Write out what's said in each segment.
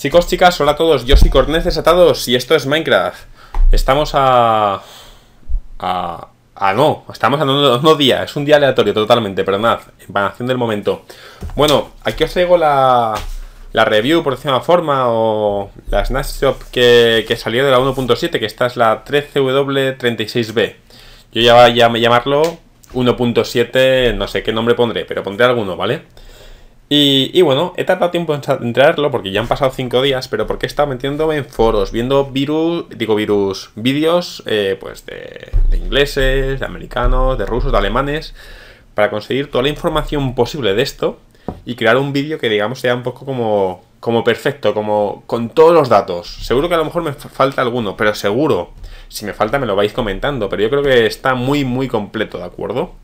Chicos, chicas, hola a todos, yo soy Cornez Desatados y esto es Minecraft. Estamos a... a... a no, estamos a no, día, es un día aleatorio totalmente, perdonad, empanación del momento. Bueno, aquí os traigo la, la review, por decirlo de forma, o la snapshot que, que salió de la 1.7, que esta es la 13W36B. Yo ya voy a llamarlo 1.7, no sé qué nombre pondré, pero pondré alguno, ¿vale? vale y, bueno, he tardado tiempo en traerlo porque ya han pasado 5 días, pero porque he estado metiéndome en foros, viendo virus, digo virus, vídeos eh, pues de, de ingleses, de americanos, de rusos, de alemanes, para conseguir toda la información posible de esto y crear un vídeo que digamos sea un poco como, como perfecto, como con todos los datos. Seguro que a lo mejor me falta alguno, pero seguro, si me falta me lo vais comentando, pero yo creo que está muy muy completo, ¿de acuerdo?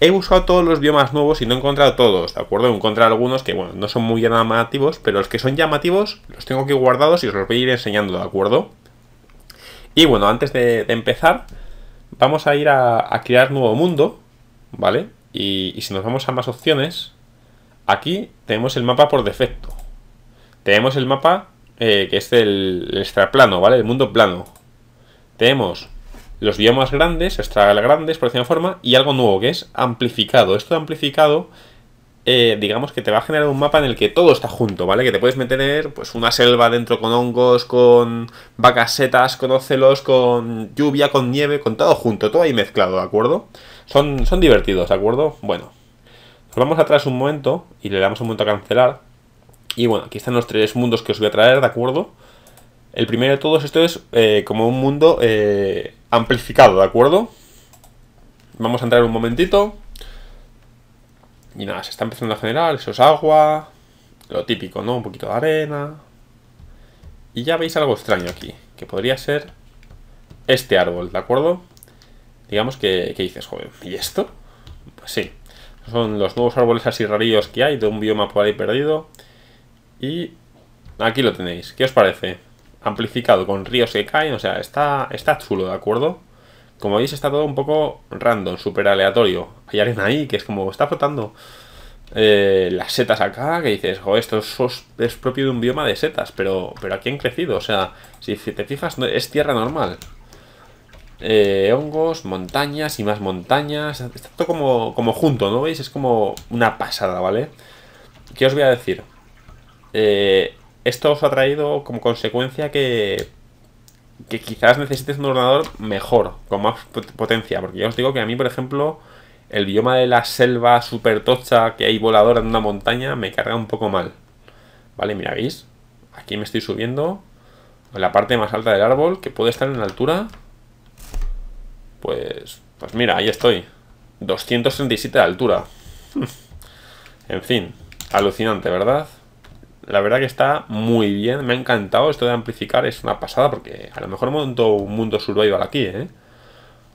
he buscado todos los biomas nuevos y no he encontrado todos, ¿de acuerdo? He encontrado algunos que, bueno, no son muy llamativos, pero los que son llamativos los tengo aquí guardados y os los voy a ir enseñando, ¿de acuerdo? Y bueno, antes de, empezar, vamos a ir a, crear nuevo mundo, ¿vale? Y, si nos vamos a más opciones, aquí tenemos el mapa por defecto. Tenemos el mapa eh, que es el, el extraplano, ¿vale? El mundo plano. Tenemos los biomas grandes, extra grandes, por decirlo forma, y algo nuevo que es amplificado. Esto de amplificado, eh, digamos que te va a generar un mapa en el que todo está junto, ¿vale? Que te puedes meter pues una selva dentro con hongos, con vacasetas, con ocelos, con lluvia, con nieve, con todo junto, todo ahí mezclado, ¿de acuerdo? Son, son divertidos, ¿de acuerdo? Bueno, nos vamos atrás un momento y le damos un momento a cancelar. Y bueno, aquí están los tres mundos que os voy a traer, ¿de acuerdo? El primero de todos esto es eh, como un mundo... Eh, amplificado, ¿de acuerdo? Vamos a entrar un momentito. Y nada, se está empezando a generar, eso es agua, lo típico, ¿no? Un poquito de arena. Y ya veis algo extraño aquí, que podría ser este árbol, ¿de acuerdo? Digamos que, qué dices, joven, ¿y esto? Pues sí, son los nuevos árboles así rarillos que hay de un bioma por ahí perdido. Y aquí lo tenéis, ¿qué os parece? amplificado con ríos que caen, o sea, está, está chulo, ¿de acuerdo? Como veis está todo un poco random, súper aleatorio. Hay arena ahí que es como está flotando. Eh, las setas acá, que dices, jo, esto es, propio de un bioma de setas, pero, pero aquí han crecido, o sea, si te fijas, es tierra normal. Eh, hongos, montañas y más montañas, está todo como, como junto, ¿no veis? Es como una pasada, ¿vale? ¿Qué os voy a decir? Eh, esto os ha traído como consecuencia que, quizás necesites un ordenador mejor, con más potencia. Porque ya os digo que a mí, por ejemplo, el bioma de la selva super tocha que hay volador en una montaña me carga un poco mal. Vale, mira, ¿veis? Aquí me estoy subiendo la parte más alta del árbol, que puede estar en la altura. Pues, pues mira, ahí estoy. 237 de altura. en fin, alucinante, ¿verdad? La verdad que está muy bien, me ha encantado. Esto de amplificar es una pasada porque a lo mejor monto un mundo survival aquí, ¿eh?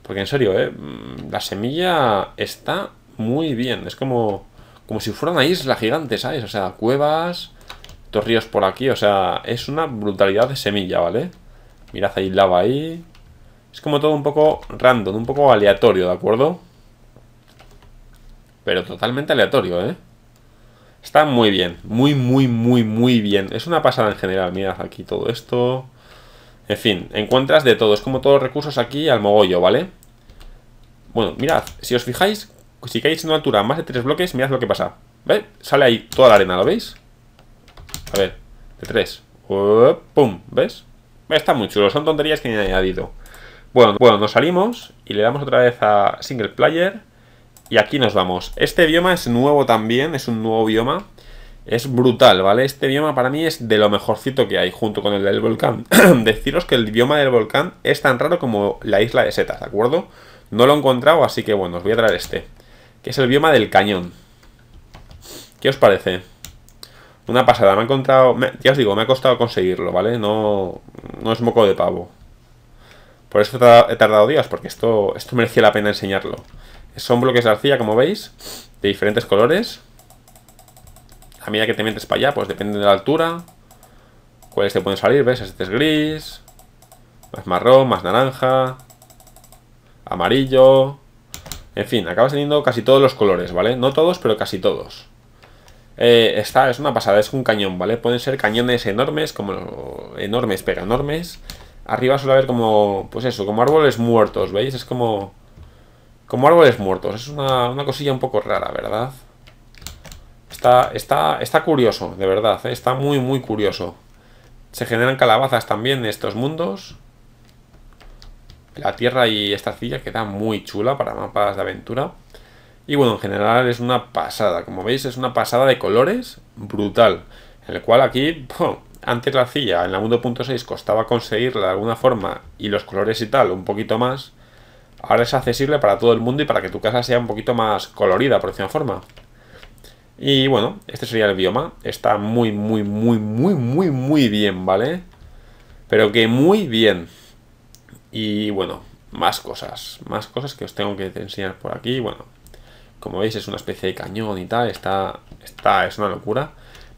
Porque en serio, ¿eh? Mm, la semilla está muy bien. Es como, como si fuera una isla gigante, ¿sabes? O sea, cuevas, ríos por aquí. O sea, es una brutalidad de semilla, ¿vale? Mirad, ahí lava ahí. Es como todo un poco random, un poco aleatorio, ¿de acuerdo? Pero totalmente aleatorio, ¿eh? Está muy bien, muy, muy, muy, muy bien. Es una pasada en general, mirad aquí todo esto. En fin, encuentras de todo, es como todos los recursos aquí al mogollo, ¿vale? Bueno, mirad, si os fijáis, si caéis en una altura más de tres bloques, mirad lo que pasa. ¿Veis? Sale ahí toda la arena, ¿lo veis? A ver, de tres. ¡Pum! ¿Ves? Está muy chulo, son tonterías que han añadido. Bueno, bueno, nos salimos y le damos otra vez a Single Player. Y aquí nos vamos. Este bioma es nuevo también, es un nuevo bioma. Es brutal, ¿vale? Este bioma para mí es de lo mejorcito que hay, junto con el del volcán. Deciros que el bioma del volcán es tan raro como la isla de setas, ¿de acuerdo? No lo he encontrado, así que bueno, os voy a traer este. Que es el bioma del cañón. ¿Qué os parece? Una pasada, me ha encontrado... ya os digo, me ha costado conseguirlo, ¿vale? No, no es moco de pavo. Por eso he tardado días, porque esto, esto merecía la pena enseñarlo. Son bloques de arcilla, como veis, de diferentes colores. A medida que te metes para allá, pues depende de la altura. Cuáles te pueden salir, ¿ves? Este es gris, más marrón, más naranja, amarillo. En fin, acabas teniendo casi todos los colores, ¿vale? No todos, pero casi todos. está eh, esta es una pasada, es un cañón, ¿vale? Pueden ser cañones enormes, como enormes, pero enormes. Arriba suele haber como, pues eso, como árboles muertos, ¿veis? Es como como árboles muertos. Es una, cosilla un poco rara, ¿verdad? Está, está, está curioso, de verdad. ¿eh? Está muy, muy curioso. Se generan calabazas también en estos mundos. La tierra y esta silla queda muy chula para mapas de aventura. Y bueno, en general es una pasada. Como veis, es una pasada de colores brutal. En el cual aquí, antes la silla en la 1.6 costaba conseguirla de alguna forma y los colores y tal un poquito más. Ahora es accesible para todo el mundo y para que tu casa sea un poquito más colorida, por decirlo forma. Y bueno, este sería el bioma. Está muy, muy, muy, muy, muy, muy bien, ¿vale? Pero que muy bien. Y bueno, más cosas. Más cosas que os tengo que enseñar por aquí. Bueno, como veis es una especie de cañón y tal. Está, está es una locura.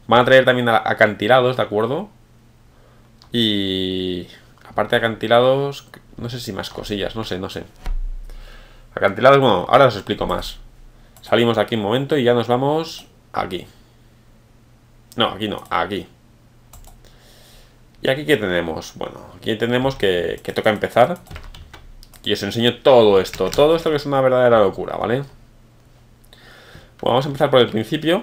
Van a traer también acantilados, ¿de acuerdo? Y aparte de acantilados, no sé si más cosillas, no sé, no sé. Acantilados, bueno, ahora os explico más. Salimos de aquí un momento y ya nos vamos aquí. No, aquí no, aquí. ¿Y aquí qué tenemos? Bueno, aquí tenemos que, que toca empezar. Y os enseño todo esto, todo esto que es una verdadera locura, ¿vale? Bueno, vamos a empezar por el principio.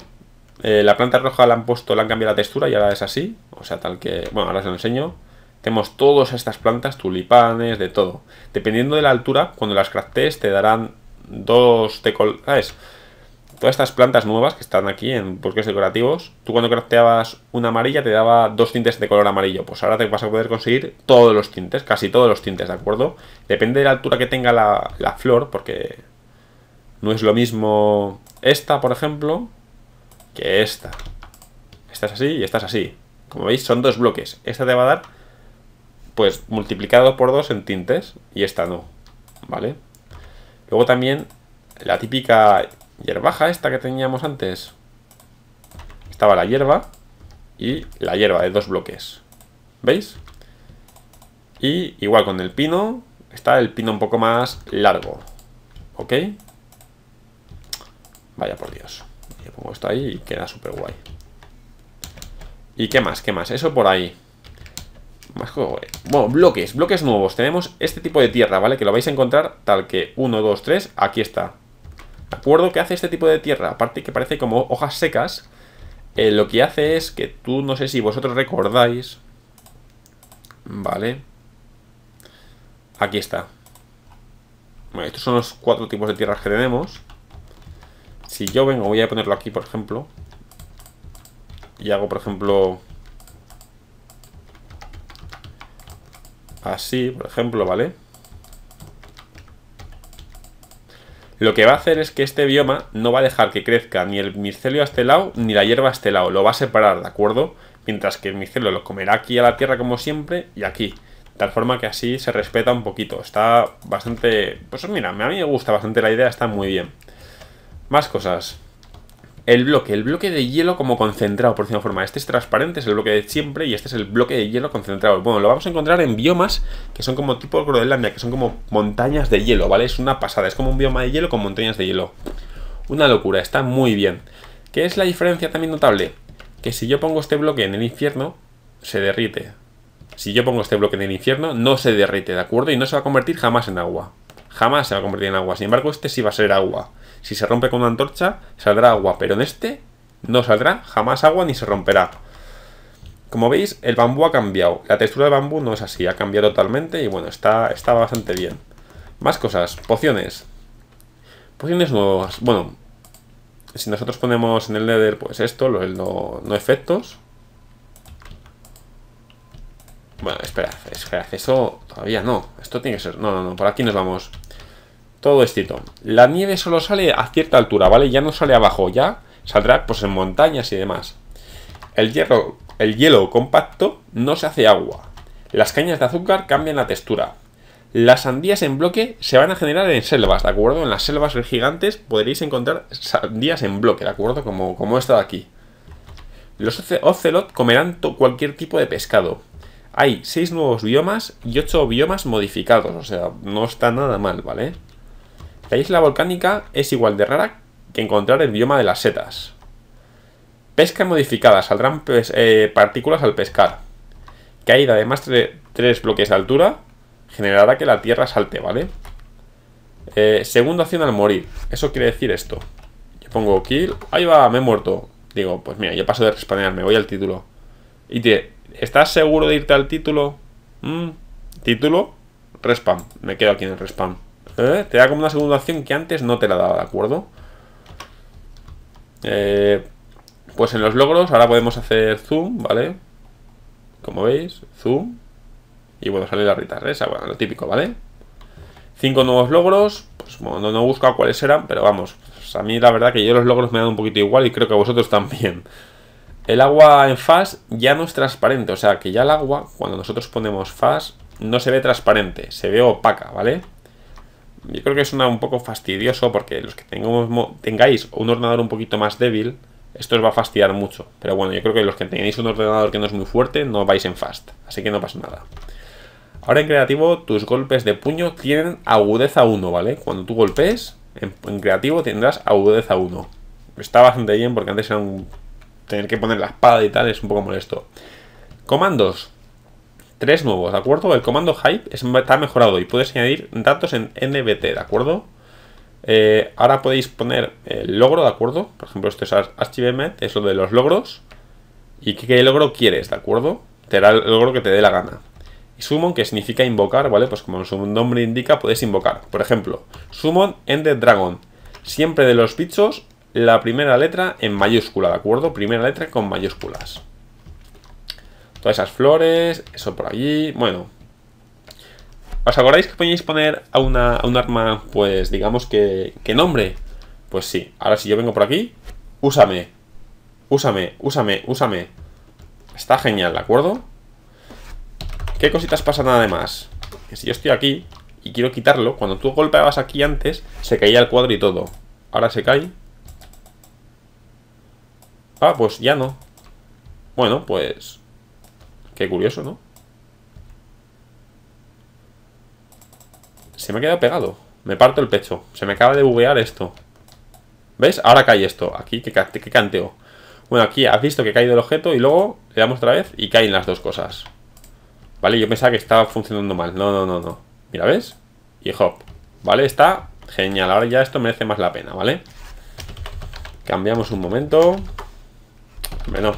Eh, la planta roja la han puesto, la han cambiado la textura y ahora es así. O sea, tal que... Bueno, ahora os lo enseño. Tenemos todas estas plantas, tulipanes, de todo. Dependiendo de la altura, cuando las craftees te darán dos de Todas estas plantas nuevas que están aquí en bloques decorativos, tú cuando crafteabas una amarilla te daba dos tintes de color amarillo. Pues ahora te vas a poder conseguir todos los tintes, casi todos los tintes, ¿de acuerdo? Depende de la altura que tenga la, la flor, porque no es lo mismo esta, por ejemplo, que esta. Esta es así y esta es así. Como veis, son dos bloques. Esta te va a dar pues multiplicado por dos en tintes y esta no, ¿vale? Luego también la típica hierbaja esta que teníamos antes. Estaba la hierba y la hierba de dos bloques, ¿veis? Y igual con el pino, está el pino un poco más largo, ¿ok? Vaya por Dios. Yo pongo esto ahí y queda súper guay. ¿Y qué más? ¿Qué más? Eso por ahí. Eh, bueno, bloques, bloques nuevos. Tenemos este tipo de tierra, ¿vale? Que lo vais a encontrar tal que 1, 2, 3, aquí está. ¿De acuerdo? ¿Qué hace este tipo de tierra? Aparte que parece como hojas secas. Eh, lo que hace es que tú, no sé si vosotros recordáis. Vale. Aquí está. Bueno, estos son los cuatro tipos de tierras que tenemos. Si yo vengo, voy a ponerlo aquí, por ejemplo. Y hago, por ejemplo... así, por ejemplo, ¿vale? Lo que va a hacer es que este bioma no va a dejar que crezca ni el micelio a este lado ni la hierba a este lado. Lo va a separar, ¿de acuerdo? Mientras que el micelio lo comerá aquí a la tierra como siempre y aquí. De tal forma que así se respeta un poquito. Está bastante... Pues mira, a mí me gusta bastante la idea, está muy bien. Más cosas el bloque, el bloque de hielo como concentrado, por cierta forma. Este es transparente, es el bloque de siempre, y este es el bloque de hielo concentrado. Bueno, lo vamos a encontrar en biomas que son como tipo Groenlandia, que son como montañas de hielo, ¿vale? Es una pasada, es como un bioma de hielo con montañas de hielo. Una locura, está muy bien. ¿Qué es la diferencia también notable? Que si yo pongo este bloque en el infierno, se derrite. Si yo pongo este bloque en el infierno, no se derrite, ¿de acuerdo? Y no se va a convertir jamás en agua. Jamás se va a convertir en agua. Sin embargo, este sí va a ser agua. Si se rompe con una antorcha, saldrá agua, pero en este no saldrá jamás agua ni se romperá. Como veis, el bambú ha cambiado. La textura del bambú no es así, ha cambiado totalmente y bueno, está, está bastante bien. Más cosas, pociones. Pociones nuevas. Bueno, si nosotros ponemos en el Nether, pues esto, lo no, no efectos. Bueno, esperad, esperad, eso todavía no. Esto tiene que ser... No, no, no, por aquí nos vamos todo esto. La nieve solo sale a cierta altura, ¿vale? Ya no sale abajo, ya saldrá pues en montañas y demás. El, el hielo compacto no se hace agua. Las cañas de azúcar cambian la textura. Las sandías en bloque se van a generar en selvas, ¿de acuerdo? En las selvas gigantes podréis encontrar sandías en bloque, ¿de acuerdo? Como, como esta de aquí. Los ocelot comerán cualquier tipo de pescado. Hay 6 nuevos biomas y 8 biomas modificados, o sea, no está nada mal, ¿vale? La isla volcánica es igual de rara que encontrar el bioma de las setas. Pesca modificada, saldrán eh, partículas al pescar. Caída de más de tres bloques de altura generará que la tierra salte, ¿vale? Eh, segunda acción al morir. Eso quiere decir esto. Yo pongo kill. Ahí va, me he muerto. Digo, pues mira, yo paso de respanearme, voy al título. Y ¿estás seguro de irte al título? Mm, ¿Título? Respawn. Me quedo aquí en el respawn. ¿Eh? Te da como una segunda opción que antes no te la daba, ¿de acuerdo? Eh, pues en los logros ahora podemos hacer zoom, ¿vale? Como veis, zoom. Y bueno, sale la Rita Resa, bueno, lo típico, ¿vale? Cinco nuevos logros, pues bueno, no, he buscado cuáles eran, pero vamos, pues, a mí la verdad que yo los logros me dan un poquito igual y creo que a vosotros también. El agua en fast ya no es transparente, o sea que ya el agua, cuando nosotros ponemos fast no se ve transparente, se ve opaca, ¿vale? yo creo que suena un poco fastidioso porque los que tengáis un ordenador un poquito más débil, esto os va a fastidiar mucho. Pero bueno, yo creo que los que tengáis un ordenador que no es muy fuerte, no vais en fast, así que no pasa nada. Ahora en creativo, tus golpes de puño tienen agudeza 1, ¿vale? Cuando tú golpes, en, creativo tendrás agudeza 1. Está bastante bien porque antes era un, tener que poner la espada y tal, es un poco molesto. Comandos tres nuevos, ¿de acuerdo? El comando hype está mejorado y puedes añadir datos en NBT, ¿de acuerdo? Eh, ahora podéis poner el logro, ¿de acuerdo? Por ejemplo, esto es archivement, es lo de los logros. ¿Y qué, logro quieres, ¿de acuerdo? Te da el logro que te dé la gana. Y summon, que significa invocar, ¿vale? Pues como su nombre indica, puedes invocar. Por ejemplo, summon Ended Dragon. Siempre de los bichos, la primera letra en mayúscula, ¿de acuerdo? Primera letra con mayúsculas. Todas esas flores, eso por allí, bueno. ¿Os acordáis que podíais poner a, una, un arma, pues digamos que, que nombre? Pues sí, ahora si yo vengo por aquí, úsame, úsame, úsame, úsame. Está genial, ¿de acuerdo? ¿Qué cositas pasan además? Que si yo estoy aquí y quiero quitarlo, cuando tú golpeabas aquí antes, se caía el cuadro y todo. Ahora se cae. Ah, pues ya no. Bueno, pues Qué curioso, ¿no? Se me ha quedado pegado. Me parto el pecho. Se me acaba de buguear esto. ¿Ves? Ahora cae esto. Aquí, que, canteo. Bueno, aquí has visto que cae el objeto y luego le damos otra vez y caen las dos cosas. ¿Vale? Yo pensaba que estaba funcionando mal. No, no, no, no. Mira, ¿ves? Y hop. ¿Vale? Está genial. Ahora ya esto merece más la pena, ¿vale? Cambiamos un momento. Menos.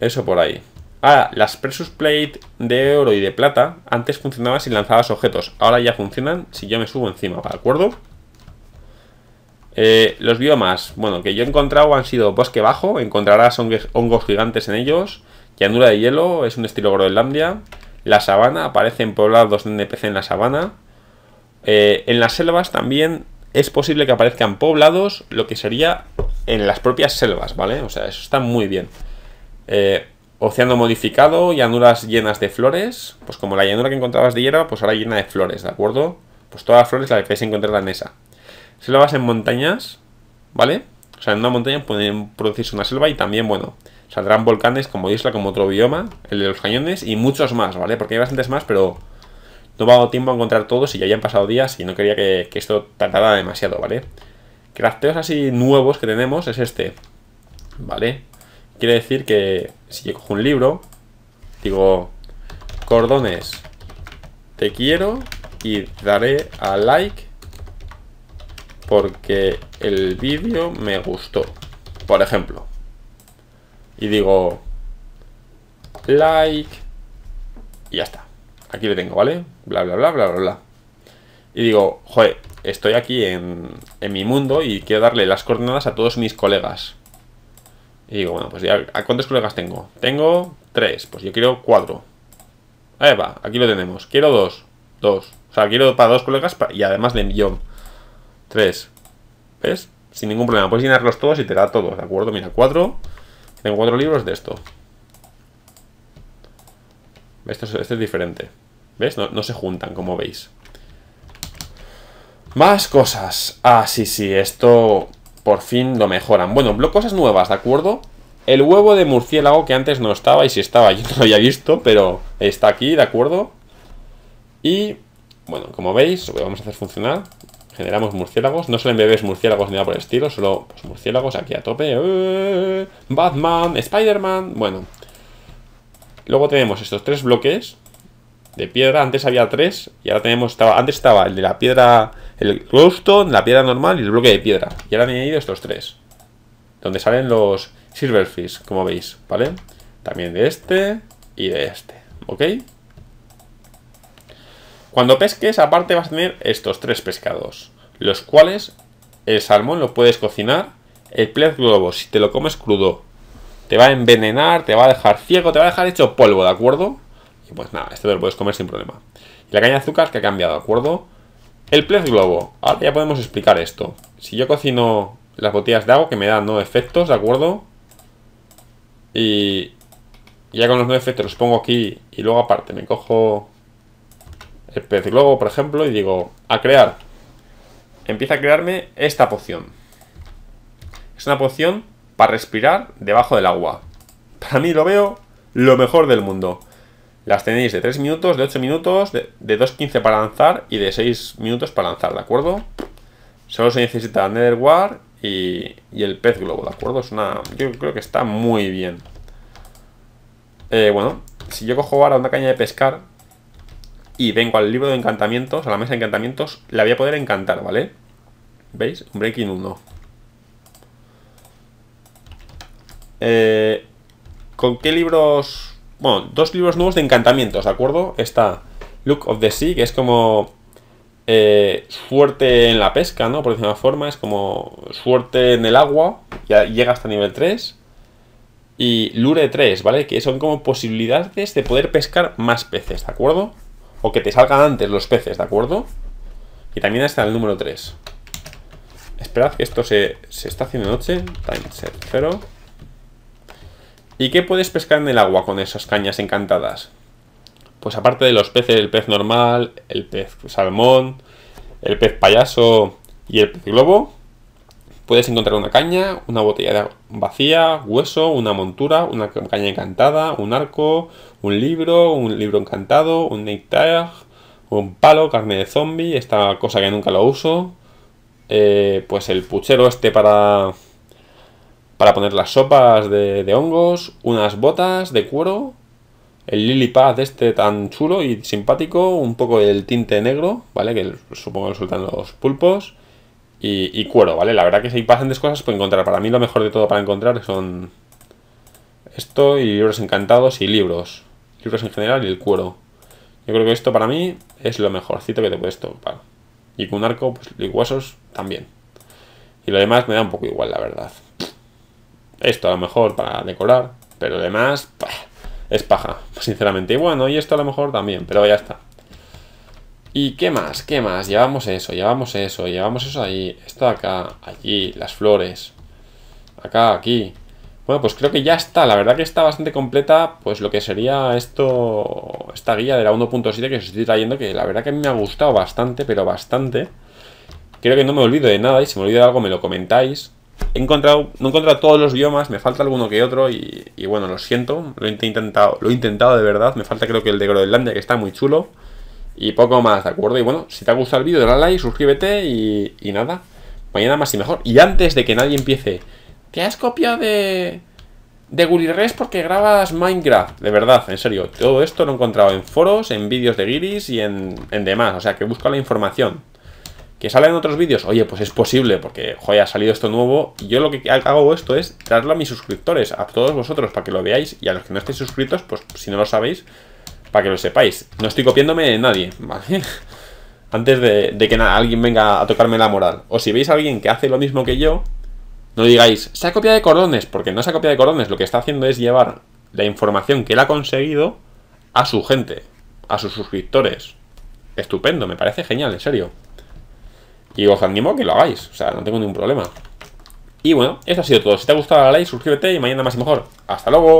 Eso por ahí. Ahora, las precious Plate de oro y de plata antes funcionaban si lanzabas objetos. Ahora ya funcionan si yo me subo encima, ¿de acuerdo? Eh, los biomas, bueno, que yo he encontrado han sido bosque bajo, encontrarás hongos gigantes en ellos, llanura de hielo, es un estilo Groenlandia, la sabana, aparecen poblados de NPC en la sabana, eh, en las selvas también es posible que aparezcan poblados, lo que sería en las propias selvas, ¿vale? O sea, eso está muy bien. Eh, océano modificado, llanuras llenas de flores, pues como la llanura que encontrabas de hierba, pues ahora llena de flores, ¿de acuerdo? Pues todas las flores las que vais encontrar en esa. Selvas en montañas, ¿vale? O sea, en una montaña pueden producirse una selva y también, bueno, saldrán volcanes como isla, como otro bioma, el de los cañones y muchos más, ¿vale? Porque hay bastantes más, pero no me ha dado tiempo a encontrar todos y ya han pasado días y no quería que, que esto tardara demasiado, ¿vale? Crafteos así nuevos que tenemos es este, ¿vale? Quiere decir que si yo cojo un libro, digo, cordones, te quiero y daré a like porque el vídeo me gustó, por ejemplo. Y digo, like, y ya está. Aquí lo tengo, ¿vale? Bla, bla, bla, bla, bla, bla. Y digo, joder, estoy aquí en, en mi mundo y quiero darle las coordenadas a todos mis colegas. Y digo, bueno, pues ya, cuántos colegas tengo? Tengo tres, pues yo quiero cuatro. Ahí va, aquí lo tenemos. Quiero dos, dos. O sea, quiero para dos colegas y además de millón. Tres. ¿Ves? Sin ningún problema. Puedes llenarlos todos y te da todos, ¿de acuerdo? Mira, cuatro. Tengo cuatro libros de esto. Esto es, este es diferente. ¿Ves? No, no se juntan, como veis. Más cosas. Ah, sí, sí, esto por fin lo mejoran. Bueno, cosas nuevas, ¿de acuerdo? El huevo de murciélago que antes no estaba y si estaba yo no lo había visto, pero está aquí, ¿de acuerdo? Y, bueno, como veis, lo vamos a hacer funcionar. Generamos murciélagos, no suelen bebés murciélagos ni nada por el estilo, solo pues, murciélagos aquí a tope. ¡Eh! Batman, Spider-Man, bueno. Luego tenemos estos tres bloques de piedra, antes había tres y ahora tenemos, estaba, antes estaba el de la piedra el glowstone, la piedra normal y el bloque de piedra. Y ahora han añadido estos tres. Donde salen los silverfish, como veis, ¿vale? También de este y de este, ¿ok? Cuando pesques, aparte vas a tener estos tres pescados. Los cuales el salmón lo puedes cocinar. El plez globo, si te lo comes crudo, te va a envenenar, te va a dejar ciego, te va a dejar hecho polvo, ¿de acuerdo? Y pues nada, este te lo puedes comer sin problema. Y la caña de azúcar que ha cambiado, ¿de acuerdo? El plez globo. Ahora ya podemos explicar esto. Si yo cocino las botellas de agua, que me dan no efectos, ¿de acuerdo? Y ya con los no efectos los pongo aquí y luego aparte me cojo el pez globo, por ejemplo, y digo, a crear. Empieza a crearme esta poción. Es una poción para respirar debajo del agua. Para mí lo veo lo mejor del mundo. Las tenéis de 3 minutos, de 8 minutos, de, de 2.15 para lanzar y de 6 minutos para lanzar, ¿de acuerdo? Solo se necesita Netherwar y, y el pez globo, ¿de acuerdo? Es una, yo creo que está muy bien. Eh, bueno, si yo cojo ahora una caña de pescar y vengo al libro de encantamientos, a la mesa de encantamientos, la voy a poder encantar, ¿vale? ¿Veis? Un breaking 1. Eh, ¿Con qué libros bueno, dos libros nuevos de encantamientos, ¿de acuerdo? Está Look of the Sea, que es como eh, suerte en la pesca, ¿no? Por decirlo de forma, es como suerte en el agua, ya llega hasta nivel 3. Y Lure 3, ¿vale? Que son como posibilidades de poder pescar más peces, ¿de acuerdo? O que te salgan antes los peces, ¿de acuerdo? Y también está el número 3. Esperad que esto se, se está haciendo noche. Time set 0. ¿Y qué puedes pescar en el agua con esas cañas encantadas? Pues aparte de los peces, el pez normal, el pez salmón, el pez payaso y el pez globo, puedes encontrar una caña, una botella vacía, hueso, una montura, una caña encantada, un arco, un libro, un libro encantado, un nectar, un palo, carne de zombie, esta cosa que nunca lo uso, eh, pues el puchero este para para poner las sopas de, hongos, unas botas de cuero, el lily pad este tan chulo y simpático, un poco del tinte negro, ¿vale? Que supongo que resultan los pulpos. Y, cuero, ¿vale? La verdad que hay bastantes cosas por encontrar. Para mí lo mejor de todo para encontrar son esto y libros encantados y libros. Libros en general y el cuero. Yo creo que esto para mí es lo mejorcito que te puedes topar. Y con un arco, pues, y huesos también. Y lo demás me da un poco igual, la verdad. Esto a lo mejor para decorar, pero además es paja, sinceramente. Y bueno, y esto a lo mejor también, pero ya está. ¿Y qué más? ¿Qué más? Llevamos eso, llevamos eso, llevamos eso ahí, esto acá, allí, las flores, acá, aquí. Bueno, pues creo que ya está, la verdad que está bastante completa, pues lo que sería esto, esta guía de la 1.7 que os estoy trayendo, que la verdad que me ha gustado bastante, pero bastante. Creo que no me olvido de nada y si me olvido de algo me lo comentáis he encontrado, no he encontrado todos los biomas, me falta alguno que otro y, bueno, lo siento, lo he, intentado, lo he intentado de verdad, me falta creo que el de Groenlandia que está muy chulo y poco más, ¿de acuerdo? Y bueno, si te ha gustado el vídeo, dale like, suscríbete y, nada, mañana más y mejor. Y antes de que nadie empiece, ¿te has copiado de, de porque grabas Minecraft? De verdad, en serio, todo esto lo he encontrado en foros, en vídeos de Giris y en, demás, o sea que busco la información. Que sale en otros vídeos, oye, pues es posible, porque, joder, ha salido esto nuevo. Y yo lo que hago esto es darlo a mis suscriptores, a todos vosotros, para que lo veáis. Y a los que no estéis suscritos, pues si no lo sabéis, para que lo sepáis. No estoy copiándome de nadie, ¿vale? Antes de, que alguien venga a tocarme la moral. O si veis a alguien que hace lo mismo que yo, no digáis, se ha copiado de cordones, porque no se ha copiado de cordones. Lo que está haciendo es llevar la información que él ha conseguido a su gente, a sus suscriptores. Estupendo, me parece genial, en serio. Y os animo que lo hagáis, o sea, no tengo ningún problema. Y bueno, eso ha sido todo. Si te ha gustado, dale like, suscríbete y mañana más y mejor. ¡Hasta luego!